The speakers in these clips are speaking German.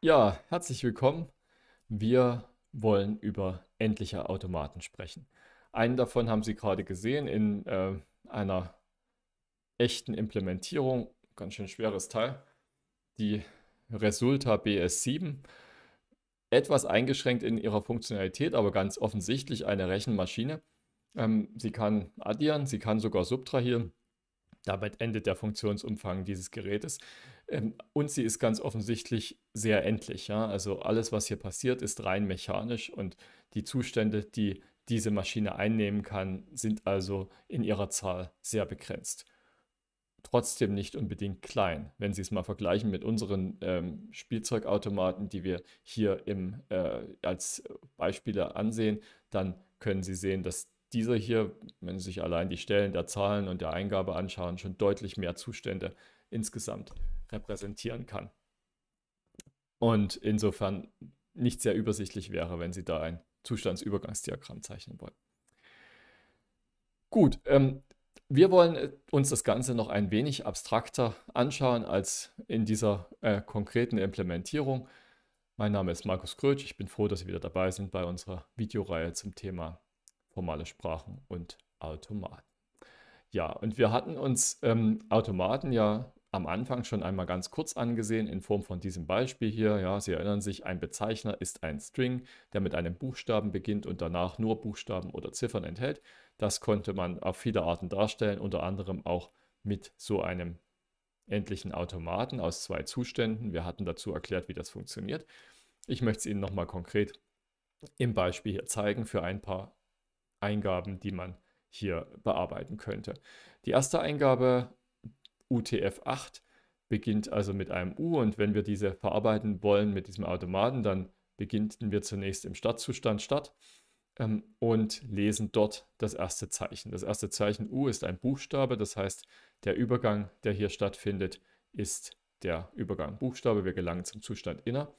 Ja, herzlich willkommen. Wir wollen über endliche Automaten sprechen. Einen davon haben Sie gerade gesehen in äh, einer echten Implementierung, ganz schön schweres Teil, die Resulta BS7. Etwas eingeschränkt in ihrer Funktionalität, aber ganz offensichtlich eine Rechenmaschine. Ähm, sie kann addieren, sie kann sogar subtrahieren damit endet der Funktionsumfang dieses Gerätes. Ähm, und sie ist ganz offensichtlich sehr endlich. Also alles, was hier passiert, ist rein mechanisch und die Zustände, die diese Maschine einnehmen kann, sind also in ihrer Zahl sehr begrenzt. Trotzdem nicht unbedingt klein, wenn Sie es mal vergleichen mit unseren ähm, Spielzeugautomaten, die wir hier im, äh, als Beispiele ansehen, dann können Sie sehen, dass dieser hier, wenn Sie sich allein die Stellen der Zahlen und der Eingabe anschauen, schon deutlich mehr Zustände insgesamt repräsentieren kann. Und insofern nicht sehr übersichtlich wäre, wenn Sie da ein Zustandsübergangsdiagramm zeichnen wollen. Gut, ähm, wir wollen äh, uns das Ganze noch ein wenig abstrakter anschauen als in dieser äh, konkreten Implementierung. Mein Name ist Markus Krötsch. Ich bin froh, dass Sie wieder dabei sind bei unserer Videoreihe zum Thema formale Sprachen und Automaten. Ja, und wir hatten uns ähm, Automaten ja am Anfang schon einmal ganz kurz angesehen in Form von diesem Beispiel hier. Ja, Sie erinnern sich, ein Bezeichner ist ein String, der mit einem Buchstaben beginnt und danach nur Buchstaben oder Ziffern enthält. Das konnte man auf viele Arten darstellen, unter anderem auch mit so einem endlichen Automaten aus zwei Zuständen. Wir hatten dazu erklärt, wie das funktioniert. Ich möchte es Ihnen nochmal konkret im Beispiel hier zeigen für ein paar Eingaben, die man hier bearbeiten könnte. Die erste Eingabe UTF-8 beginnt also mit einem U und wenn wir diese verarbeiten wollen mit diesem Automaten, dann beginnen wir zunächst im Startzustand Start ähm, und lesen dort das erste Zeichen. Das erste Zeichen U ist ein Buchstabe, das heißt der Übergang, der hier stattfindet, ist der Übergang Buchstabe. Wir gelangen zum Zustand Inner.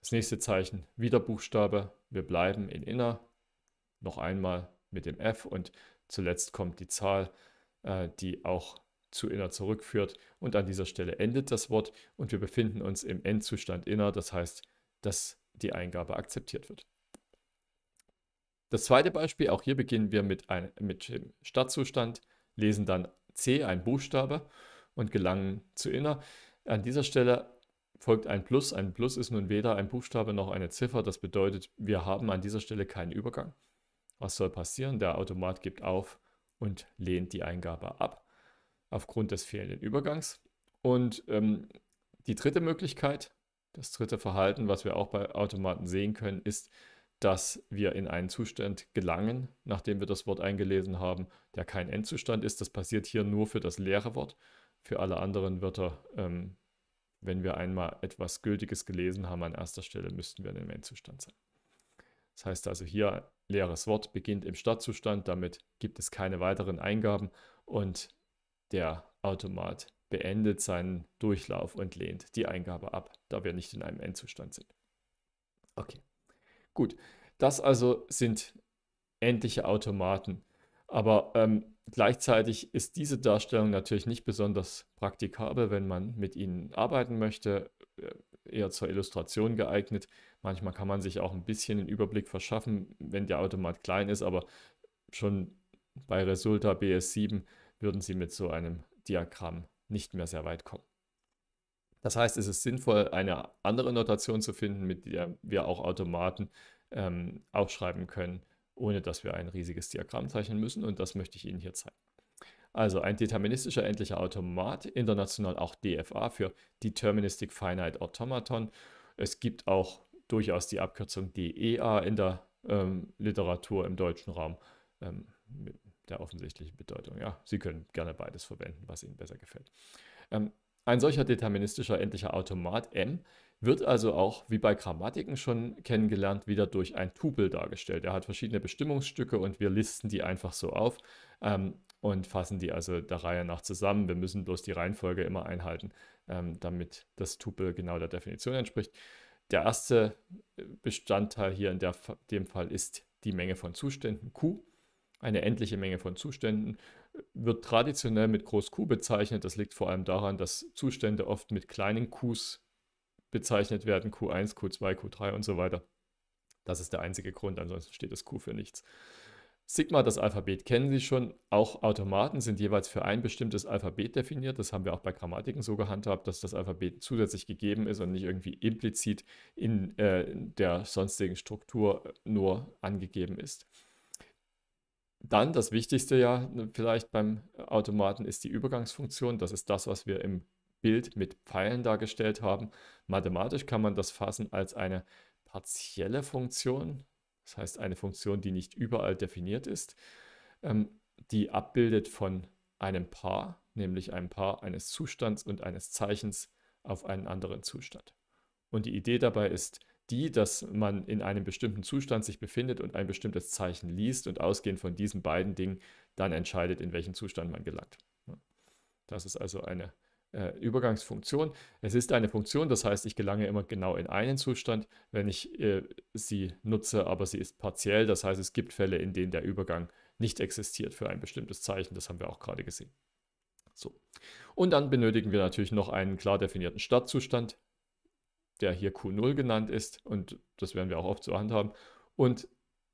Das nächste Zeichen wieder Buchstabe. Wir bleiben in Inner, noch einmal mit dem f und zuletzt kommt die Zahl, äh, die auch zu inner zurückführt. Und an dieser Stelle endet das Wort und wir befinden uns im Endzustand inner, das heißt, dass die Eingabe akzeptiert wird. Das zweite Beispiel, auch hier beginnen wir mit, ein, mit dem Startzustand, lesen dann C, ein Buchstabe, und gelangen zu inner. An dieser Stelle folgt ein Plus. Ein Plus ist nun weder ein Buchstabe noch eine Ziffer. Das bedeutet, wir haben an dieser Stelle keinen Übergang. Was soll passieren? Der Automat gibt auf und lehnt die Eingabe ab aufgrund des fehlenden Übergangs. Und ähm, die dritte Möglichkeit, das dritte Verhalten, was wir auch bei Automaten sehen können, ist, dass wir in einen Zustand gelangen, nachdem wir das Wort eingelesen haben, der kein Endzustand ist. Das passiert hier nur für das leere Wort. Für alle anderen Wörter, ähm, wenn wir einmal etwas Gültiges gelesen haben an erster Stelle, müssten wir in einem Endzustand sein. Das heißt also hier, leeres Wort beginnt im Startzustand, damit gibt es keine weiteren Eingaben und der Automat beendet seinen Durchlauf und lehnt die Eingabe ab, da wir nicht in einem Endzustand sind. Okay, gut. Das also sind endliche Automaten. Aber ähm, gleichzeitig ist diese Darstellung natürlich nicht besonders praktikabel, wenn man mit ihnen arbeiten möchte eher zur Illustration geeignet. Manchmal kann man sich auch ein bisschen den Überblick verschaffen, wenn der Automat klein ist, aber schon bei Resulta BS7 würden Sie mit so einem Diagramm nicht mehr sehr weit kommen. Das heißt, es ist sinnvoll, eine andere Notation zu finden, mit der wir auch Automaten ähm, aufschreiben können, ohne dass wir ein riesiges Diagramm zeichnen müssen. Und das möchte ich Ihnen hier zeigen. Also ein deterministischer endlicher Automat, international auch DFA für Deterministic Finite Automaton. Es gibt auch durchaus die Abkürzung DEA in der ähm, Literatur im deutschen Raum ähm, mit der offensichtlichen Bedeutung. Ja, Sie können gerne beides verwenden, was Ihnen besser gefällt. Ähm, ein solcher deterministischer endlicher Automat M wird also auch, wie bei Grammatiken schon kennengelernt, wieder durch ein Tupel dargestellt. Er hat verschiedene Bestimmungsstücke und wir listen die einfach so auf. Ähm, und fassen die also der Reihe nach zusammen. Wir müssen bloß die Reihenfolge immer einhalten, ähm, damit das Tupel genau der Definition entspricht. Der erste äh, Bestandteil hier in der, dem Fall ist die Menge von Zuständen Q. Eine endliche Menge von Zuständen äh, wird traditionell mit Groß Q bezeichnet. Das liegt vor allem daran, dass Zustände oft mit kleinen Qs bezeichnet werden. Q1, Q2, Q3 und so weiter. Das ist der einzige Grund, ansonsten steht das Q für nichts. Sigma, das Alphabet kennen Sie schon. Auch Automaten sind jeweils für ein bestimmtes Alphabet definiert. Das haben wir auch bei Grammatiken so gehandhabt, dass das Alphabet zusätzlich gegeben ist und nicht irgendwie implizit in äh, der sonstigen Struktur äh, nur angegeben ist. Dann das Wichtigste ja ne, vielleicht beim Automaten ist die Übergangsfunktion. Das ist das, was wir im Bild mit Pfeilen dargestellt haben. Mathematisch kann man das fassen als eine partielle Funktion. Das heißt, eine Funktion, die nicht überall definiert ist, ähm, die abbildet von einem Paar, nämlich einem Paar eines Zustands und eines Zeichens auf einen anderen Zustand. Und die Idee dabei ist die, dass man in einem bestimmten Zustand sich befindet und ein bestimmtes Zeichen liest und ausgehend von diesen beiden Dingen dann entscheidet, in welchen Zustand man gelangt. Das ist also eine äh, Übergangsfunktion. Es ist eine Funktion, das heißt, ich gelange immer genau in einen Zustand, wenn ich äh, sie nutze, aber sie ist partiell. Das heißt, es gibt Fälle, in denen der Übergang nicht existiert für ein bestimmtes Zeichen. Das haben wir auch gerade gesehen. So. Und dann benötigen wir natürlich noch einen klar definierten Startzustand, der hier Q0 genannt ist und das werden wir auch oft zur Hand haben. Und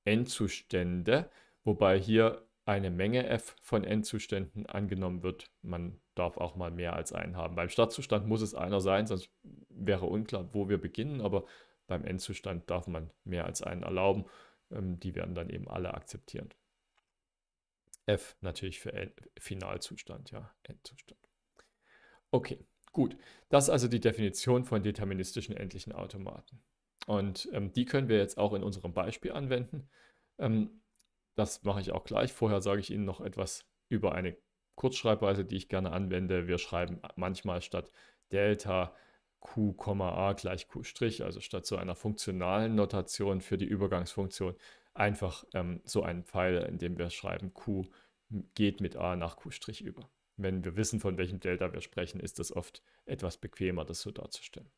Endzustände, wobei hier eine Menge f von Endzuständen angenommen wird. Man darf auch mal mehr als einen haben. Beim Startzustand muss es einer sein, sonst wäre unklar, wo wir beginnen, aber beim Endzustand darf man mehr als einen erlauben. Ähm, die werden dann eben alle akzeptiert. F natürlich für End Finalzustand, ja, Endzustand. Okay, gut. Das ist also die Definition von deterministischen endlichen Automaten. Und ähm, die können wir jetzt auch in unserem Beispiel anwenden. Ähm, das mache ich auch gleich. Vorher sage ich Ihnen noch etwas über eine Kurzschreibweise, die ich gerne anwende. Wir schreiben manchmal statt Delta Q, A gleich Q', also statt so einer funktionalen Notation für die Übergangsfunktion, einfach ähm, so einen Pfeil, in dem wir schreiben Q geht mit A nach Q' über. Wenn wir wissen, von welchem Delta wir sprechen, ist das oft etwas bequemer, das so darzustellen.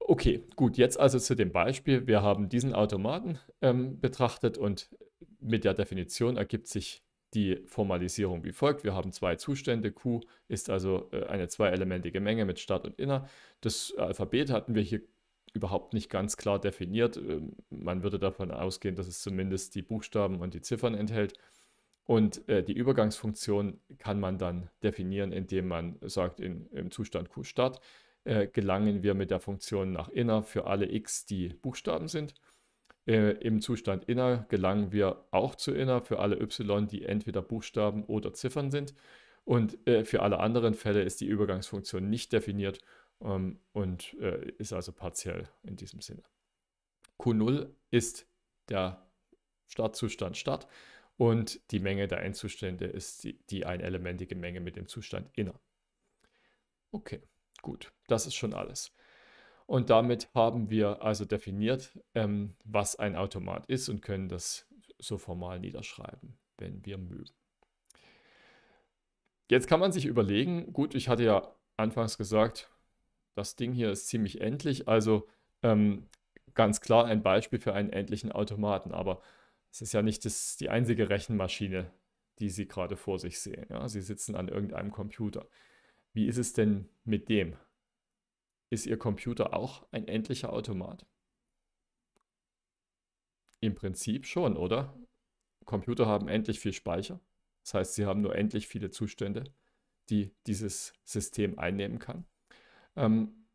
Okay, gut, jetzt also zu dem Beispiel. Wir haben diesen Automaten ähm, betrachtet und mit der Definition ergibt sich die Formalisierung wie folgt. Wir haben zwei Zustände. Q ist also äh, eine zweielementige Menge mit Start und Inner. Das Alphabet hatten wir hier überhaupt nicht ganz klar definiert. Ähm, man würde davon ausgehen, dass es zumindest die Buchstaben und die Ziffern enthält. Und äh, die Übergangsfunktion kann man dann definieren, indem man sagt, in, im Zustand Q Start äh, gelangen wir mit der Funktion nach inner für alle x, die Buchstaben sind. Äh, Im Zustand inner gelangen wir auch zu inner für alle y, die entweder Buchstaben oder Ziffern sind. Und äh, für alle anderen Fälle ist die Übergangsfunktion nicht definiert ähm, und äh, ist also partiell in diesem Sinne. Q0 ist der Startzustand Start und die Menge der Endzustände ist die, die einelementige Menge mit dem Zustand inner. Okay, gut, das ist schon alles. Und damit haben wir also definiert, ähm, was ein Automat ist und können das so formal niederschreiben, wenn wir mögen. Jetzt kann man sich überlegen, gut, ich hatte ja anfangs gesagt, das Ding hier ist ziemlich endlich, also ähm, ganz klar ein Beispiel für einen endlichen Automaten, aber es ist ja nicht das, die einzige Rechenmaschine, die Sie gerade vor sich sehen. Ja? Sie sitzen an irgendeinem Computer. Wie ist es denn mit dem? ist Ihr Computer auch ein endlicher Automat? Im Prinzip schon, oder? Computer haben endlich viel Speicher. Das heißt, sie haben nur endlich viele Zustände, die dieses System einnehmen kann. Ähm,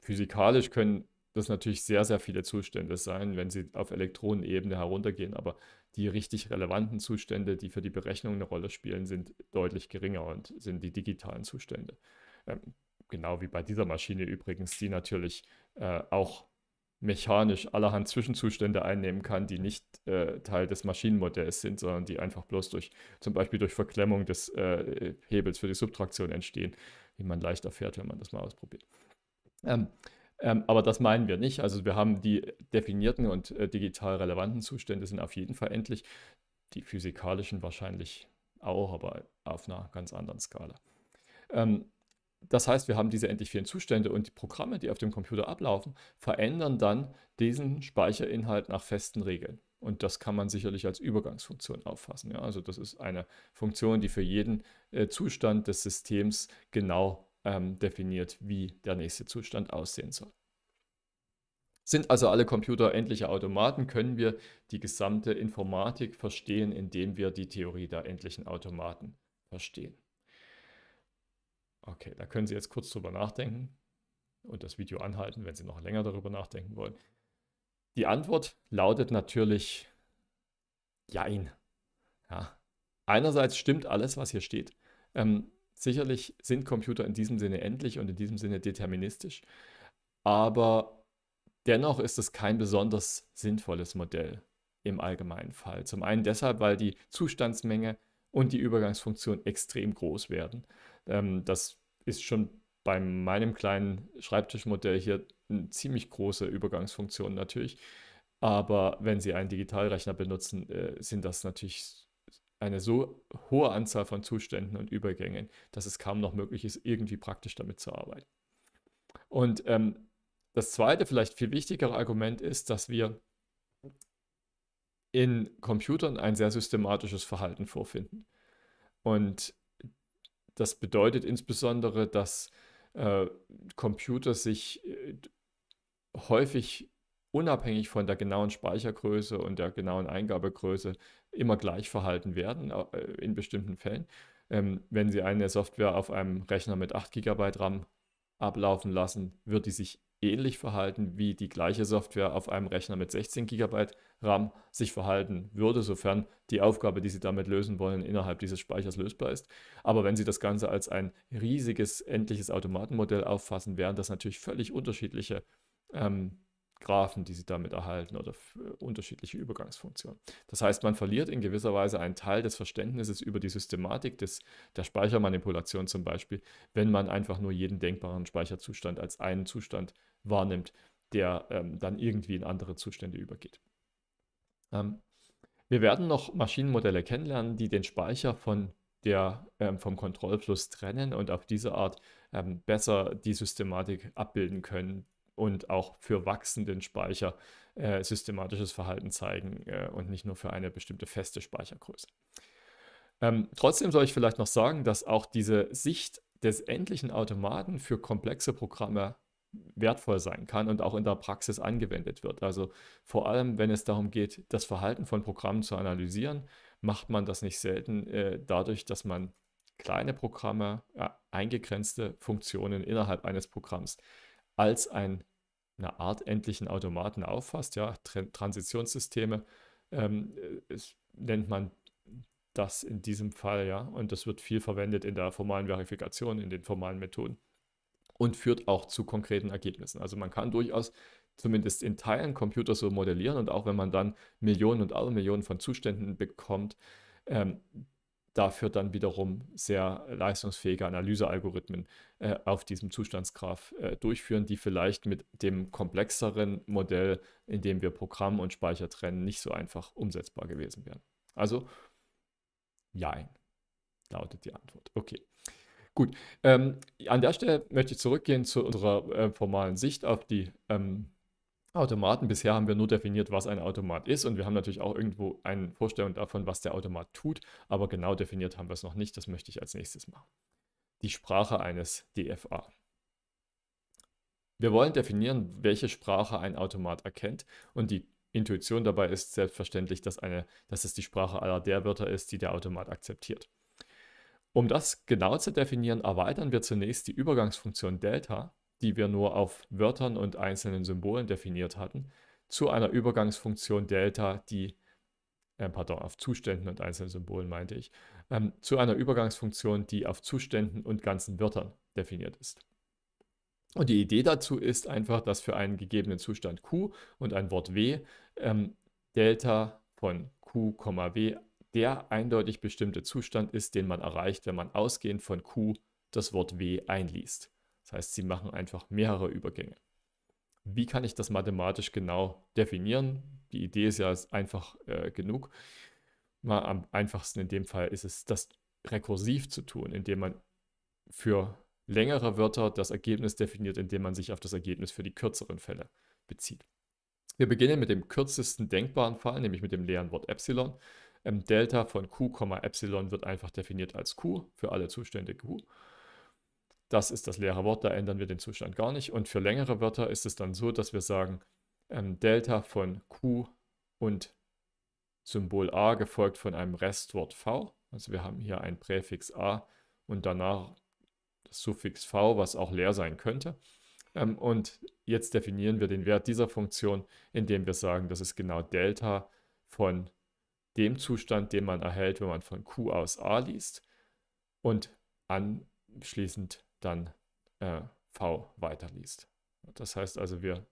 physikalisch können das natürlich sehr, sehr viele Zustände sein, wenn sie auf Elektronenebene heruntergehen, aber die richtig relevanten Zustände, die für die Berechnung eine Rolle spielen, sind deutlich geringer und sind die digitalen Zustände. Ähm, Genau wie bei dieser Maschine übrigens, die natürlich äh, auch mechanisch allerhand Zwischenzustände einnehmen kann, die nicht äh, Teil des Maschinenmodells sind, sondern die einfach bloß durch zum Beispiel durch Verklemmung des äh, Hebels für die Subtraktion entstehen, wie man leicht erfährt, wenn man das mal ausprobiert. Ähm, ähm, aber das meinen wir nicht. Also wir haben die definierten und äh, digital relevanten Zustände sind auf jeden Fall endlich, die physikalischen wahrscheinlich auch, aber auf einer ganz anderen Skala. Ähm, das heißt, wir haben diese endlich vielen Zustände und die Programme, die auf dem Computer ablaufen, verändern dann diesen Speicherinhalt nach festen Regeln. Und das kann man sicherlich als Übergangsfunktion auffassen. Ja? Also das ist eine Funktion, die für jeden äh, Zustand des Systems genau ähm, definiert, wie der nächste Zustand aussehen soll. Sind also alle Computer endliche Automaten, können wir die gesamte Informatik verstehen, indem wir die Theorie der endlichen Automaten verstehen. Okay, da können Sie jetzt kurz drüber nachdenken und das Video anhalten, wenn Sie noch länger darüber nachdenken wollen. Die Antwort lautet natürlich Jein. Ja. Einerseits stimmt alles, was hier steht. Ähm, sicherlich sind Computer in diesem Sinne endlich und in diesem Sinne deterministisch, aber dennoch ist es kein besonders sinnvolles Modell im allgemeinen Fall. Zum einen deshalb, weil die Zustandsmenge und die Übergangsfunktion extrem groß werden. Ähm, das ist schon bei meinem kleinen Schreibtischmodell hier eine ziemlich große Übergangsfunktion natürlich. Aber wenn Sie einen Digitalrechner benutzen, äh, sind das natürlich eine so hohe Anzahl von Zuständen und Übergängen, dass es kaum noch möglich ist, irgendwie praktisch damit zu arbeiten. Und ähm, das zweite, vielleicht viel wichtigere Argument ist, dass wir in Computern ein sehr systematisches Verhalten vorfinden. Und das bedeutet insbesondere, dass äh, Computer sich äh, häufig unabhängig von der genauen Speichergröße und der genauen Eingabegröße immer gleich verhalten werden, äh, in bestimmten Fällen. Ähm, wenn Sie eine Software auf einem Rechner mit 8 GB RAM ablaufen lassen, wird die sich ähnlich verhalten, wie die gleiche Software auf einem Rechner mit 16 GB RAM sich verhalten würde, sofern die Aufgabe, die Sie damit lösen wollen, innerhalb dieses Speichers lösbar ist. Aber wenn Sie das Ganze als ein riesiges, endliches Automatenmodell auffassen, wären das natürlich völlig unterschiedliche ähm, Graphen, die sie damit erhalten oder äh, unterschiedliche Übergangsfunktionen. Das heißt, man verliert in gewisser Weise einen Teil des Verständnisses über die Systematik des, der Speichermanipulation zum Beispiel, wenn man einfach nur jeden denkbaren Speicherzustand als einen Zustand wahrnimmt, der ähm, dann irgendwie in andere Zustände übergeht. Ähm, wir werden noch Maschinenmodelle kennenlernen, die den Speicher von der, ähm, vom Kontrollfluss trennen und auf diese Art ähm, besser die Systematik abbilden können, und auch für wachsenden Speicher äh, systematisches Verhalten zeigen äh, und nicht nur für eine bestimmte feste Speichergröße. Ähm, trotzdem soll ich vielleicht noch sagen, dass auch diese Sicht des endlichen Automaten für komplexe Programme wertvoll sein kann und auch in der Praxis angewendet wird. Also vor allem, wenn es darum geht, das Verhalten von Programmen zu analysieren, macht man das nicht selten äh, dadurch, dass man kleine Programme, äh, eingegrenzte Funktionen innerhalb eines Programms als ein einer Art endlichen Automaten auffasst. Ja, Transitionssysteme ähm, äh, nennt man das in diesem Fall, ja, und das wird viel verwendet in der formalen Verifikation, in den formalen Methoden und führt auch zu konkreten Ergebnissen. Also man kann durchaus zumindest in Teilen Computer so modellieren und auch wenn man dann Millionen und Millionen von Zuständen bekommt, ähm, dafür dann wiederum sehr leistungsfähige Analysealgorithmen äh, auf diesem Zustandsgraph äh, durchführen, die vielleicht mit dem komplexeren Modell, in dem wir Programm und Speicher trennen, nicht so einfach umsetzbar gewesen wären. Also, jein, lautet die Antwort. Okay. Gut, ähm, an der Stelle möchte ich zurückgehen zu unserer äh, formalen Sicht auf die ähm, Automaten, bisher haben wir nur definiert, was ein Automat ist und wir haben natürlich auch irgendwo eine Vorstellung davon, was der Automat tut, aber genau definiert haben wir es noch nicht, das möchte ich als nächstes machen. Die Sprache eines DFA. Wir wollen definieren, welche Sprache ein Automat erkennt und die Intuition dabei ist selbstverständlich, dass, eine, dass es die Sprache aller der Wörter ist, die der Automat akzeptiert. Um das genau zu definieren, erweitern wir zunächst die Übergangsfunktion Delta die wir nur auf Wörtern und einzelnen Symbolen definiert hatten, zu einer Übergangsfunktion Delta, die, äh, pardon, auf Zuständen und einzelnen Symbolen meinte ich, ähm, zu einer Übergangsfunktion, die auf Zuständen und ganzen Wörtern definiert ist. Und die Idee dazu ist einfach, dass für einen gegebenen Zustand Q und ein Wort W ähm, Delta von Q, W der eindeutig bestimmte Zustand ist, den man erreicht, wenn man ausgehend von Q das Wort W einliest. Das heißt, sie machen einfach mehrere Übergänge. Wie kann ich das mathematisch genau definieren? Die Idee ist ja einfach äh, genug. Mal am einfachsten in dem Fall ist es, das rekursiv zu tun, indem man für längere Wörter das Ergebnis definiert, indem man sich auf das Ergebnis für die kürzeren Fälle bezieht. Wir beginnen mit dem kürzesten denkbaren Fall, nämlich mit dem leeren Wort Epsilon. Ähm, Delta von Q, Epsilon wird einfach definiert als Q für alle Zustände Q das ist das leere Wort, da ändern wir den Zustand gar nicht. Und für längere Wörter ist es dann so, dass wir sagen, ähm, Delta von Q und Symbol A gefolgt von einem Restwort V. Also wir haben hier ein Präfix A und danach das Suffix V, was auch leer sein könnte. Ähm, und jetzt definieren wir den Wert dieser Funktion, indem wir sagen, das ist genau Delta von dem Zustand, den man erhält, wenn man von Q aus A liest. Und anschließend dann äh, v weiterliest. Das heißt also, wir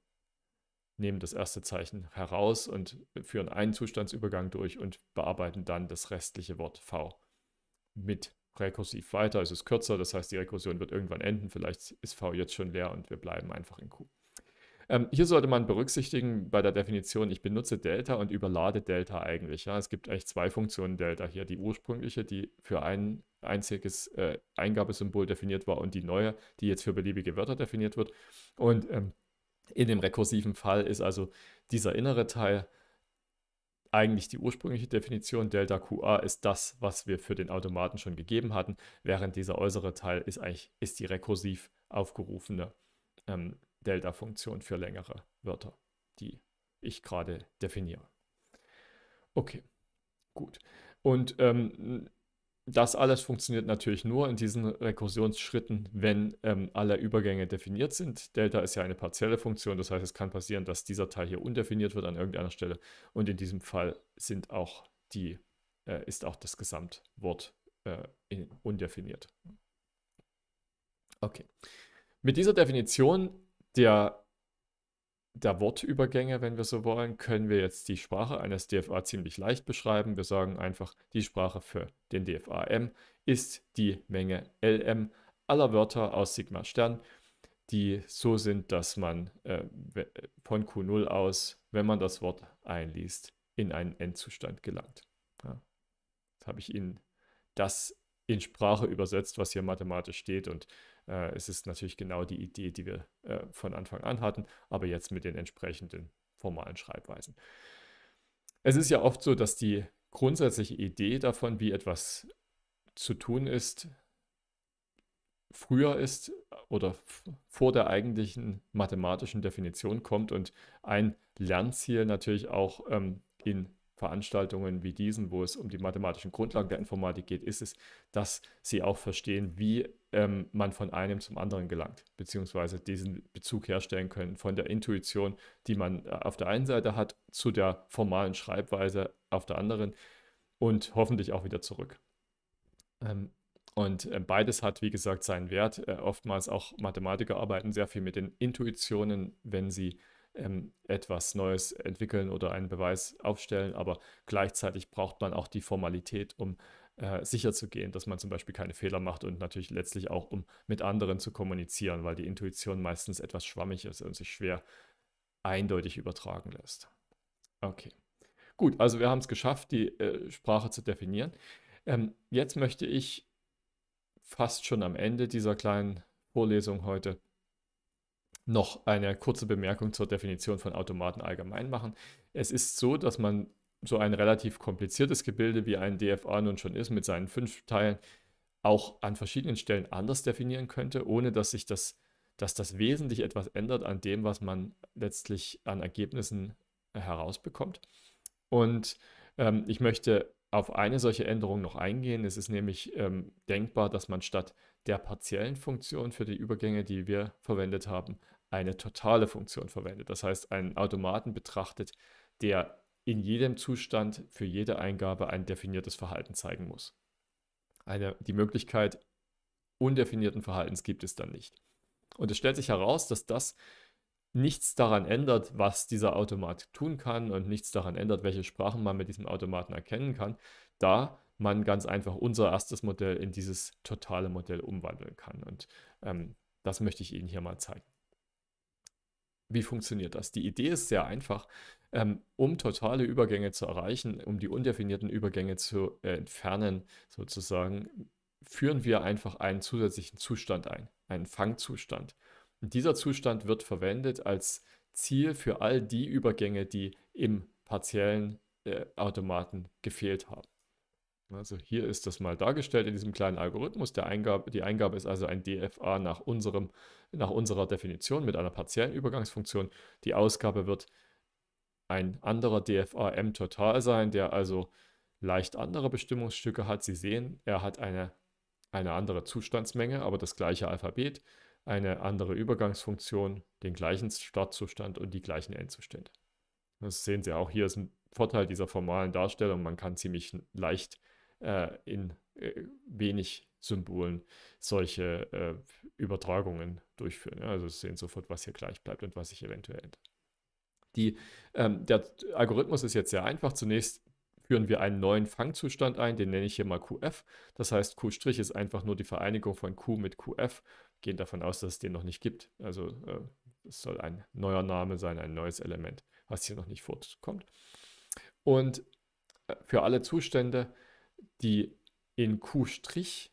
nehmen das erste Zeichen heraus und führen einen Zustandsübergang durch und bearbeiten dann das restliche Wort v mit rekursiv weiter. Es ist kürzer, das heißt, die Rekursion wird irgendwann enden. Vielleicht ist v jetzt schon leer und wir bleiben einfach in q. Ähm, hier sollte man berücksichtigen bei der Definition, ich benutze Delta und überlade Delta eigentlich. Ja? Es gibt eigentlich zwei Funktionen Delta hier. Die ursprüngliche, die für ein einziges äh, Eingabesymbol definiert war und die neue, die jetzt für beliebige Wörter definiert wird. Und ähm, in dem rekursiven Fall ist also dieser innere Teil eigentlich die ursprüngliche Definition Delta QA ist das, was wir für den Automaten schon gegeben hatten, während dieser äußere Teil ist eigentlich ist die rekursiv aufgerufene ähm, Delta-Funktion für längere Wörter, die ich gerade definiere. Okay, gut. Und ähm, das alles funktioniert natürlich nur in diesen Rekursionsschritten, wenn ähm, alle Übergänge definiert sind. Delta ist ja eine partielle Funktion, das heißt, es kann passieren, dass dieser Teil hier undefiniert wird an irgendeiner Stelle. Und in diesem Fall sind auch die, äh, ist auch das Gesamtwort äh, in, undefiniert. Okay. Mit dieser Definition der, der Wortübergänge, wenn wir so wollen, können wir jetzt die Sprache eines DFA ziemlich leicht beschreiben. Wir sagen einfach, die Sprache für den DFA M ist die Menge LM aller Wörter aus Sigma Stern, die so sind, dass man äh, von Q0 aus, wenn man das Wort einliest, in einen Endzustand gelangt. Ja. Jetzt habe ich Ihnen das in Sprache übersetzt, was hier mathematisch steht. Und äh, es ist natürlich genau die Idee, die wir äh, von Anfang an hatten, aber jetzt mit den entsprechenden formalen Schreibweisen. Es ist ja oft so, dass die grundsätzliche Idee davon, wie etwas zu tun ist, früher ist oder vor der eigentlichen mathematischen Definition kommt und ein Lernziel natürlich auch ähm, in Veranstaltungen wie diesen, wo es um die mathematischen Grundlagen der Informatik geht, ist es, dass sie auch verstehen, wie ähm, man von einem zum anderen gelangt, beziehungsweise diesen Bezug herstellen können von der Intuition, die man äh, auf der einen Seite hat, zu der formalen Schreibweise auf der anderen und hoffentlich auch wieder zurück. Ähm, und äh, beides hat, wie gesagt, seinen Wert. Äh, oftmals auch Mathematiker arbeiten sehr viel mit den Intuitionen, wenn sie ähm, etwas Neues entwickeln oder einen Beweis aufstellen, aber gleichzeitig braucht man auch die Formalität, um äh, sicher dass man zum Beispiel keine Fehler macht und natürlich letztlich auch, um mit anderen zu kommunizieren, weil die Intuition meistens etwas schwammig ist und sich schwer eindeutig übertragen lässt. Okay. Gut, also wir haben es geschafft, die äh, Sprache zu definieren. Ähm, jetzt möchte ich fast schon am Ende dieser kleinen Vorlesung heute noch eine kurze Bemerkung zur Definition von Automaten allgemein machen. Es ist so, dass man so ein relativ kompliziertes Gebilde, wie ein DFA nun schon ist, mit seinen fünf Teilen, auch an verschiedenen Stellen anders definieren könnte, ohne dass sich das, dass das wesentlich etwas ändert an dem, was man letztlich an Ergebnissen herausbekommt. Und ähm, ich möchte auf eine solche Änderung noch eingehen. Es ist nämlich ähm, denkbar, dass man statt der partiellen Funktion für die Übergänge, die wir verwendet haben, eine totale Funktion verwendet. Das heißt, einen Automaten betrachtet, der in jedem Zustand für jede Eingabe ein definiertes Verhalten zeigen muss. Eine, die Möglichkeit undefinierten Verhaltens gibt es dann nicht. Und es stellt sich heraus, dass das nichts daran ändert, was dieser Automat tun kann und nichts daran ändert, welche Sprachen man mit diesem Automaten erkennen kann, da man ganz einfach unser erstes Modell in dieses totale Modell umwandeln kann. Und ähm, das möchte ich Ihnen hier mal zeigen. Wie funktioniert das? Die Idee ist sehr einfach. Ähm, um totale Übergänge zu erreichen, um die undefinierten Übergänge zu äh, entfernen, sozusagen, führen wir einfach einen zusätzlichen Zustand ein, einen Fangzustand. Und dieser Zustand wird verwendet als Ziel für all die Übergänge, die im partiellen äh, Automaten gefehlt haben. Also hier ist das mal dargestellt in diesem kleinen Algorithmus. Der Eingabe, die Eingabe ist also ein DFA nach, unserem, nach unserer Definition mit einer partiellen Übergangsfunktion. Die Ausgabe wird ein anderer DFA M total sein, der also leicht andere Bestimmungsstücke hat. Sie sehen, er hat eine, eine andere Zustandsmenge, aber das gleiche Alphabet, eine andere Übergangsfunktion, den gleichen Startzustand und die gleichen Endzustände. Das sehen Sie auch hier ist ein Vorteil dieser formalen Darstellung. Man kann ziemlich leicht äh, in äh, wenig Symbolen solche äh, Übertragungen durchführen. Ja, also sehen sofort, was hier gleich bleibt und was sich eventuell ändert. Die, ähm, der Algorithmus ist jetzt sehr einfach. Zunächst führen wir einen neuen Fangzustand ein, den nenne ich hier mal QF. Das heißt, Q' ist einfach nur die Vereinigung von Q mit QF. Gehen davon aus, dass es den noch nicht gibt. Also äh, es soll ein neuer Name sein, ein neues Element, was hier noch nicht vorkommt. Und äh, für alle Zustände die in Q'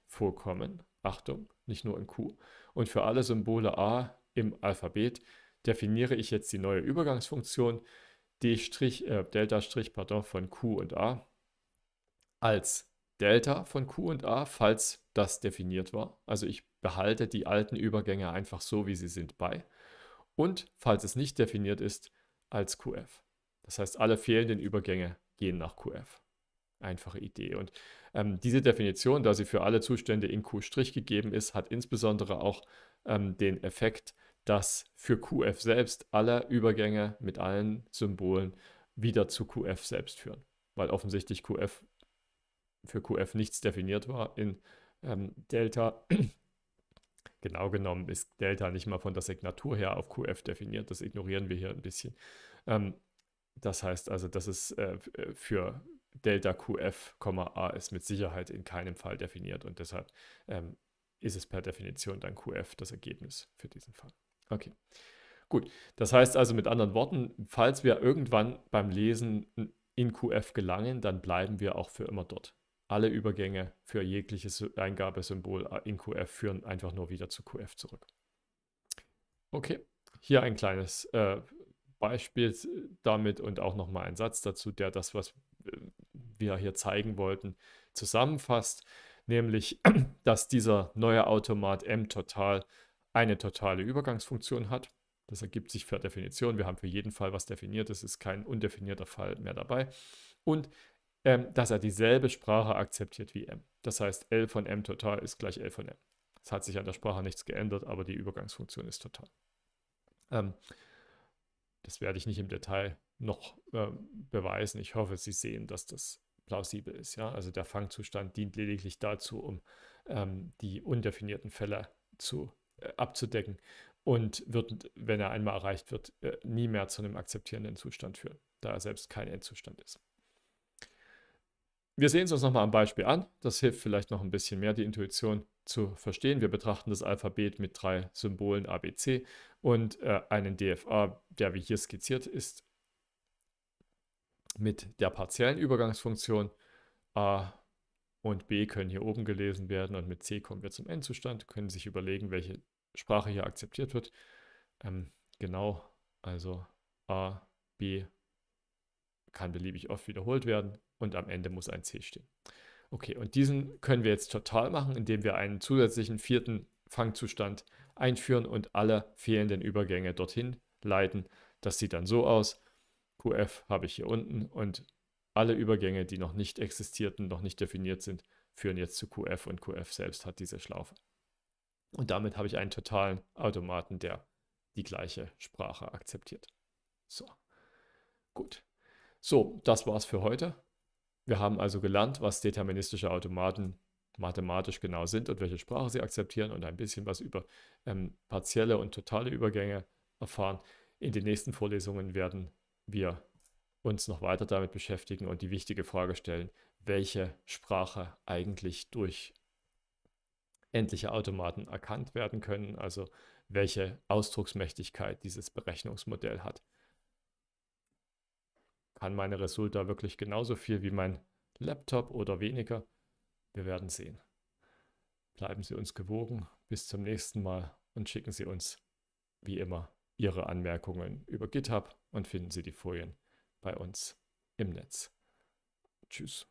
vorkommen, Achtung, nicht nur in Q, und für alle Symbole a im Alphabet definiere ich jetzt die neue Übergangsfunktion d' äh, Delta' pardon, von Q und a als Delta von Q und A, falls das definiert war. Also ich behalte die alten Übergänge einfach so, wie sie sind bei. Und falls es nicht definiert ist, als QF. Das heißt, alle fehlenden Übergänge gehen nach QF einfache Idee. Und ähm, diese Definition, da sie für alle Zustände in Q' gegeben ist, hat insbesondere auch ähm, den Effekt, dass für QF selbst alle Übergänge mit allen Symbolen wieder zu QF selbst führen, weil offensichtlich QF für QF nichts definiert war in ähm, Delta. genau genommen ist Delta nicht mal von der Signatur her auf QF definiert. Das ignorieren wir hier ein bisschen. Ähm, das heißt also, dass es äh, äh, für Delta QF, A ist mit Sicherheit in keinem Fall definiert und deshalb ähm, ist es per Definition dann QF das Ergebnis für diesen Fall. Okay. Gut, das heißt also mit anderen Worten, falls wir irgendwann beim Lesen in QF gelangen, dann bleiben wir auch für immer dort. Alle Übergänge für jegliches Eingabesymbol äh, in QF führen einfach nur wieder zu QF zurück. Okay, hier ein kleines äh, Beispiel damit und auch nochmal ein Satz dazu, der das, was äh, wir hier zeigen wollten, zusammenfasst, nämlich dass dieser neue Automat M total eine totale Übergangsfunktion hat. Das ergibt sich per Definition. Wir haben für jeden Fall was definiert. Es ist kein undefinierter Fall mehr dabei. Und ähm, dass er dieselbe Sprache akzeptiert wie M. Das heißt, L von M total ist gleich L von M. Es hat sich an der Sprache nichts geändert, aber die Übergangsfunktion ist total. Ähm, das werde ich nicht im Detail noch ähm, beweisen. Ich hoffe, Sie sehen, dass das plausibel ist. Ja? Also der Fangzustand dient lediglich dazu, um ähm, die undefinierten Fälle zu, äh, abzudecken und wird, wenn er einmal erreicht wird, äh, nie mehr zu einem akzeptierenden Zustand führen, da er selbst kein Endzustand ist. Wir sehen es uns nochmal am Beispiel an. Das hilft vielleicht noch ein bisschen mehr, die Intuition zu verstehen. Wir betrachten das Alphabet mit drei Symbolen ABC und äh, einen DFA, der wie hier skizziert ist, mit der partiellen Übergangsfunktion a und b können hier oben gelesen werden und mit c kommen wir zum Endzustand, können sich überlegen, welche Sprache hier akzeptiert wird. Ähm, genau, also a, b kann beliebig oft wiederholt werden und am Ende muss ein c stehen. Okay, und diesen können wir jetzt total machen, indem wir einen zusätzlichen vierten Fangzustand einführen und alle fehlenden Übergänge dorthin leiten. Das sieht dann so aus. QF habe ich hier unten und alle Übergänge, die noch nicht existierten, noch nicht definiert sind, führen jetzt zu QF und QF selbst hat diese Schlaufe. Und damit habe ich einen totalen Automaten, der die gleiche Sprache akzeptiert. So, gut. So, das war's für heute. Wir haben also gelernt, was deterministische Automaten mathematisch genau sind und welche Sprache sie akzeptieren und ein bisschen was über ähm, partielle und totale Übergänge erfahren. In den nächsten Vorlesungen werden wir uns noch weiter damit beschäftigen und die wichtige Frage stellen, welche Sprache eigentlich durch endliche Automaten erkannt werden können, also welche Ausdrucksmächtigkeit dieses Berechnungsmodell hat. Kann meine Resulta wirklich genauso viel wie mein Laptop oder weniger? Wir werden sehen. Bleiben Sie uns gewogen, bis zum nächsten Mal und schicken Sie uns, wie immer, Ihre Anmerkungen über GitHub und finden Sie die Folien bei uns im Netz. Tschüss.